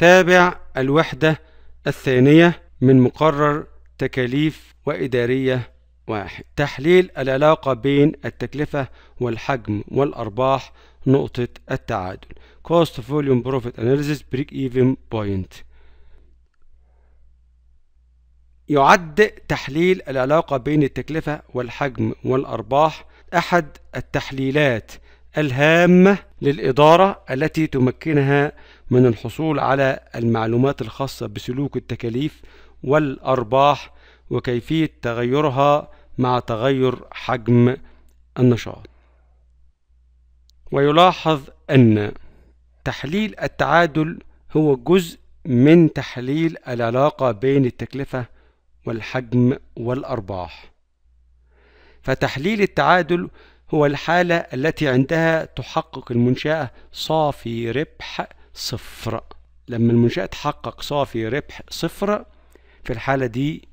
تابع الوحدة الثانية من مقرر تكاليف وإدارية واحد تحليل العلاقة بين التكلفة والحجم والأرباح نقطة التعادل Cost Volume Profit Analysis Break Even Point يعد تحليل العلاقة بين التكلفة والحجم والأرباح أحد التحليلات الهامة للإدارة التي تمكنها من الحصول على المعلومات الخاصة بسلوك التكاليف والأرباح وكيفية تغيرها مع تغير حجم النشاط ويلاحظ أن تحليل التعادل هو جزء من تحليل العلاقة بين التكلفة والحجم والأرباح فتحليل التعادل هو الحالة التي عندها تحقق المنشأة صافي ربح صفر لما المنشأة تحقق صافي ربح صفر في الحالة دي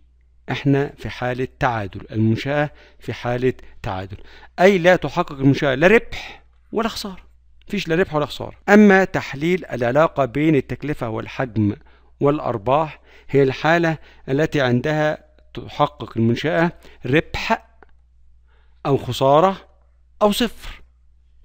احنا في حالة تعادل المنشأة في حالة تعادل أي لا تحقق المنشأة لا ربح ولا خسارة مفيش لا ربح ولا خسارة أما تحليل العلاقة بين التكلفة والحجم والأرباح هي الحالة التي عندها تحقق المنشأة ربح أو خسارة أو صفر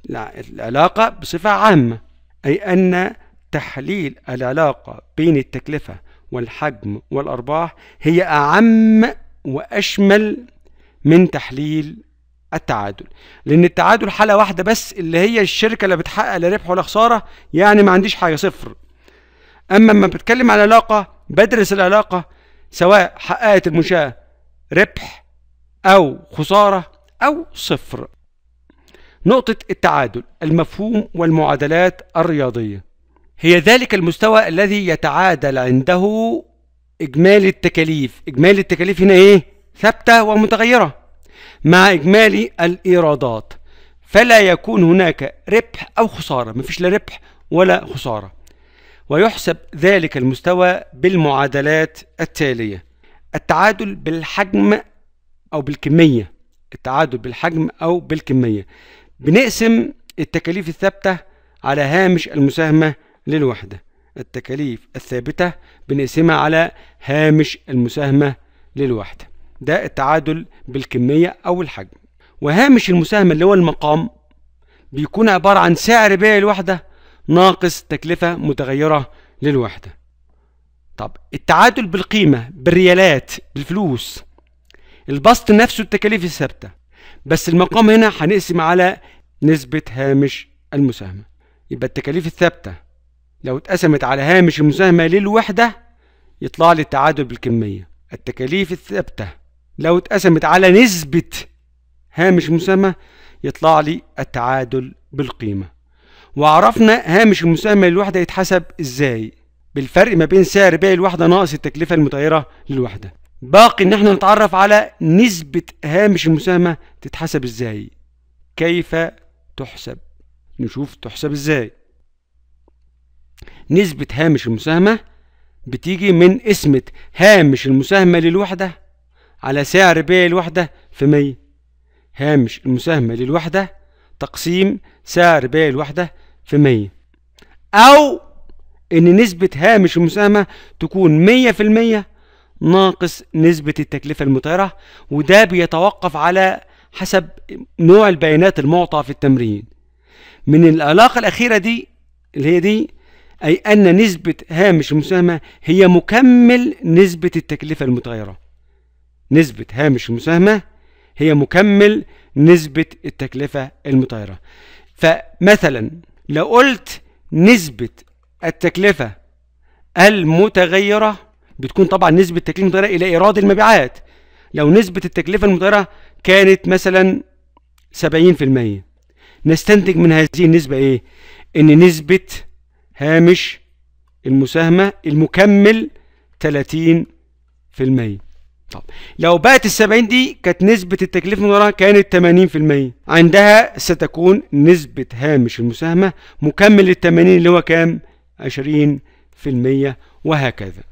لا العلاقة بصفة عامة أي أن تحليل العلاقة بين التكلفة والحجم والأرباح هي أعم وأشمل من تحليل التعادل لأن التعادل حالة واحدة بس اللي هي الشركة اللي بتحقق لا ربح ولا خسارة يعني ما عنديش حاجة صفر أما لما بتكلم على العلاقة بدرس العلاقة سواء حققت المنشأة ربح أو خسارة أو صفر نقطة التعادل المفهوم والمعادلات الرياضية هي ذلك المستوى الذي يتعادل عنده إجمالي التكاليف إجمالي التكاليف هنا إيه؟ ثابتة ومتغيرة مع إجمالي الإيرادات فلا يكون هناك ربح أو خسارة مفيش لا ربح ولا خسارة ويحسب ذلك المستوى بالمعادلات التالية التعادل بالحجم أو بالكمية التعادل بالحجم أو بالكمية بنقسم التكاليف الثابتة على هامش المساهمة للوحدة التكاليف الثابتة بنقسمها على هامش المساهمة للوحدة ده التعادل بالكمية أو الحجم وهامش المساهمة اللي هو المقام بيكون عبارة عن سعر بيع الوحدة ناقص تكلفة متغيرة للوحدة طب التعادل بالقيمة بالريالات بالفلوس البسط نفسه التكاليف الثابتة بس المقام هنا هنقسم على نسبة هامش المساهمة يبقى التكاليف الثابتة لو اتقسمت على هامش المساهمة للوحدة يطلع لي التعادل بالكمية التكاليف الثابتة لو اتقسمت على نسبة هامش المساهمة يطلع لي التعادل بالقيمة وعرفنا هامش المساهمة للوحدة يتحسب ازاي بالفرق ما بين سعر بيع الوحدة ناقص التكلفة المتغيرة للوحدة باقي ان احنا نتعرف على نسبة هامش المساهمة تتحسب ازاي كيف تحسب نشوف تحسب ازاي نسبة هامش المساهمة بتيجي من قسمة هامش المساهمة للوحدة على سعر بيع الوحدة في مية هامش المساهمة للوحدة تقسيم سعر بيع الوحدة في مية أو إن نسبة هامش المساهمة تكون مية في المية ناقص نسبة التكلفة المتاحة وده بيتوقف على حسب نوع البيانات المعطى في التمرين من العلاقة الأخيرة دي اللي هي دي أي أن نسبة هامش المساهمة هي مكمل نسبة التكلفة المتغيرة نسبة هامش المساهمة هي مكمل نسبة التكلفة المتغيرة فمثلا لو قلت نسبة التكلفة المتغيرة بتكون طبعا نسبة التكلفة المتغيرة إلى إيراد المبيعات لو نسبة التكلفة المتغيرة كانت مثلا 70% نستنتج من هذه النسبة إيه؟ إن نسبة هامش المساهمة المكمل 30% طب لو بقت ال 70 دي كانت نسبة التكلفة المتغيرة كانت 80% عندها ستكون نسبة هامش المساهمة مكمل لل 80 اللي هو كام؟ 20% وهكذا